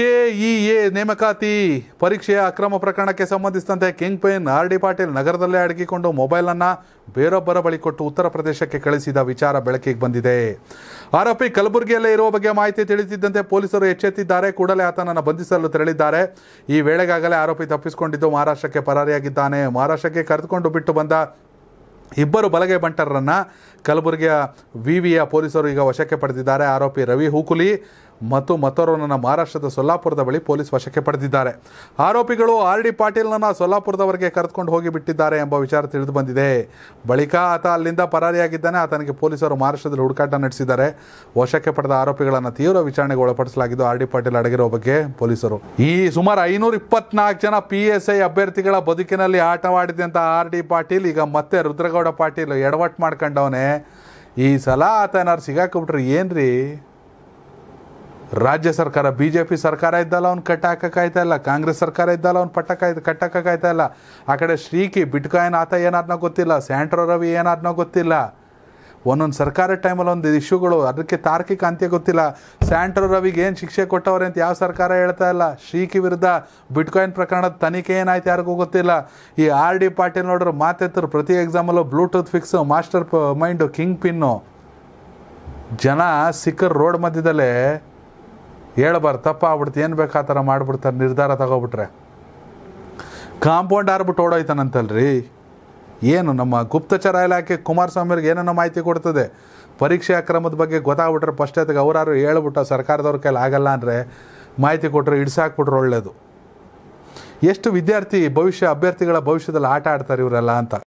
A ನೇಮಕಾತಿ ಪರೀಕ್ಷೆಯ ಅಕ್ರಮ ಪ್ರಕರಣಕ್ಕೆ ಸಂಬಂಧಿಸಿದಂತೆ kingpin R D Patil ನಗರದಲ್ಲೇ ಅಡಗಿಕೊಂಡು ಮೊಬೈಲನ್ನು ಬೇರೊಬ್ಬರ ಬಳಿ ಕೊಟ್ಟು ಉತ್ತರ ಪ್ರದೇಶಕ್ಕೆ ಕಳಿಸಿದ ವಿಚಾರ ಬೆಳಕಿಗೆ ಬಂದಿದೆ ಆರೋಪಿ ಕಲಬುರಗಿಯಲ್ಲೇ ಇರುವ ಬಗ್ಗೆ ಮಾಹಿತಿ ತಿಳಿಸಿದ್ದಂತೆ ಪೊಲೀಸರು ಎಚ್ಚೆತ್ತಿದ್ದಾರೆ ಕೂಡಲೇ ಆತನನ್ನು ಬಂಧಿಸಲು ತೆರಳಿದ್ದಾರೆ ಈ ವೇಳೆಗಾಗಲೇ ಆರೋಪಿ ತಪ್ಪಿಸಿಕೊಂಡಿದ್ದು ಮಹಾರಾಷ್ಟ್ರಕ್ಕೆ ಪರಾರಿಯಾಗಿದ್ದಾನೆ ಮಹಾರಾಷ್ಟ್ರಕ್ಕೆ ಕರೆದುಕೊಂಡು ಬಿಟ್ಟು ಬಂದ ಇಬ್ಬರು ಬಲಗೆ ಬಂಟರನ್ನ ಕಲಬುರಗಿಯ ವಿವಿಯ ಪೊಲೀಸರು ಈಗ ವಶಕ್ಕೆ ಪಡೆದಿದ್ದಾರೆ ಆರೋಪಿ ರವಿ ಹೂಕುಲಿ ಮತ್ತು ನನ್ನ ಮಹಾರಾಷ್ಟ್ರದ ಸೊಲ್ಲಾಪುರದ ಬಳಿ ಪೊಲೀಸ್ ವಶಕ್ಕೆ ಪಡೆದಿದ್ದಾರೆ ಆರೋಪಿಗಳು ಆರ್ ಡಿ ಪಾಟೀಲ್ನನ್ನು ಸೊಲ್ಲಾಪುರದವರೆಗೆ ಕರೆದುಕೊಂಡು ಹೋಗಿ ಬಿಟ್ಟಿದ್ದಾರೆ ಎಂಬ ವಿಚಾರ ತಿಳಿದು ಬಂದಿದೆ ಬಳಿಕ ಆತ ಅಲ್ಲಿಂದ ಪರಾರಿಯಾಗಿದ್ದಾನೆ ಆತನಿಗೆ ಪೊಲೀಸರು ಮಹಾರಾಷ್ಟ್ರದಲ್ಲಿ ಹುಡುಕಾಟ ನಡೆಸಿದ್ದಾರೆ ವಶಕ್ಕೆ ಪಡೆದ ಆರೋಪಿಗಳನ್ನು ತೀವ್ರ ವಿಚಾರಣೆಗೆ ಒಳಪಡಿಸಲಾಗಿದ್ದು ಆರ್ ಡಿ ಪಾಟೀಲ್ ಅಡಗಿರೋ ಬಗ್ಗೆ ಪೊಲೀಸರು ಈ ಸುಮಾರು ಐನೂರ ಇಪ್ಪತ್ನಾಲ್ಕು ಜನ ಪಿ ಎಸ್ ಐ ಅಭ್ಯರ್ಥಿಗಳ ಬದುಕಿನಲ್ಲಿ ಆಟವಾಡಿದಂಥ ಆರ್ ಡಿ ಪಾಟೀಲ್ ಈಗ ಮತ್ತೆ ರುದ್ರಗೌಡ ಪಾಟೀಲ್ ಎಡವಟ್ಟು ಮಾಡ್ಕೊಂಡವನೇ ಈ ಸಲ ಆತ ಏನಾರು ಸಿಗಾಕಿಬಿಟ್ರಿ ಏನ್ರಿ ರಾಜ್ಯ ಸರ್ಕಾರ ಬಿ ಜೆ ಪಿ ಸರ್ಕಾರ ಇದ್ದಲ್ಲ ಅವ್ನು ಕಟ್ಟಾಕಾಯ್ತಾ ಇಲ್ಲ ಕಾಂಗ್ರೆಸ್ ಸರ್ಕಾರ ಇದ್ದಲ್ಲ ಅವ್ನು ಪಟ್ಟಕ್ಕಾಯ್ತು ಕಟ್ಟಾಕಾಯ್ತಾ ಇಲ್ಲ ಆ ಕಡೆ ಶ್ರೀಕಿ ಬಿಟ್ಕಾಯಿನ್ ಆತ ಏನಾದ್ನೋ ಗೊತ್ತಿಲ್ಲ ಸ್ಯಾಂಟ್ರೋ ರವಿ ಏನಾದ್ನೋ ಗೊತ್ತಿಲ್ಲ ಒಂದೊಂದು ಸರ್ಕಾರ ಟೈಮಲ್ಲಿ ಒಂದು ಇಶ್ಯೂಗಳು ಅದಕ್ಕೆ ತಾರ್ಕಿಕ ಅಂತ್ಯ ಗೊತ್ತಿಲ್ಲ ಸ್ಯಾಂಟ್ರೋ ರವಿಗೆ ಏನು ಶಿಕ್ಷೆ ಕೊಟ್ಟವ್ರೆ ಅಂತ ಯಾವ ಸರ್ಕಾರ ಹೇಳ್ತಾ ಇಲ್ಲ ಶ್ರೀಕಿ ವಿರುದ್ಧ ಬಿಟ್ಕಾಯಿನ್ ಪ್ರಕರಣದ ತನಿಖೆ ಏನಾಯ್ತು ಯಾರಿಗೂ ಗೊತ್ತಿಲ್ಲ ಈ ಆರ್ ಡಿ ಪಾಟೀಲ್ ನೋಡ್ರು ಮಾತೆತ್ತರು ಪ್ರತಿ ಎಕ್ಸಾಮಲ್ಲೂ Bluetooth fix mastermind kingpin ಜನ ಸಿಕ್ಕರ್ ರೋಡ್ ಮಧ್ಯದಲ್ಲೇ ಹೇಳಬಾರ್ದು ತಪ್ಪಾಗ್ಬಿಡ್ತು ಏನು ಬೇಕು ಆ ಥರ ಮಾಡಿಬಿಡ್ತಾರೆ ನಿರ್ಧಾರ ತಗೋಬಿಟ್ರೆ ಕಾಂಪೌಂಡ್ ಆರ್ಬಿಟ್ಟು ಓಡೋಯ್ತಾನಂತಲ್ರಿ ಏನು ನಮ್ಮ ಗುಪ್ತಚರ ಇಲಾಖೆ ಕುಮಾರಸ್ವಾಮಿಯವ್ರಿಗೆ ಏನೇನೋ ಮಾಹಿತಿ ಕೊಡ್ತದೆ ಪರೀಕ್ಷೆ ಅಕ್ರಮದ ಬಗ್ಗೆ ಗೊತ್ತಾಗ್ಬಿಟ್ರೆ ಫಸ್ಟ್ ಅದಕ್ಕೆ ಅವರಾರು ಹೇಳ್ಬಿಟ್ಟು ಸರ್ಕಾರದವ್ರ ಕೈಲಿ ಆಗಲ್ಲ ಅಂದರೆ ಮಾಹಿತಿ ಕೊಟ್ಟರೆ ಇಡ್ಸಾಕ್ಬಿಟ್ರೆ ಒಳ್ಳೆಯದು ಎಷ್ಟು ವಿದ್ಯಾರ್ಥಿ ಭವಿಷ್ಯ ಅಭ್ಯರ್ಥಿಗಳ ಭವಿಷ್ಯದಲ್ಲಿ ಆಟ ಆಡ್ತಾರೆ ಇವರೆಲ್ಲ ಅಂತ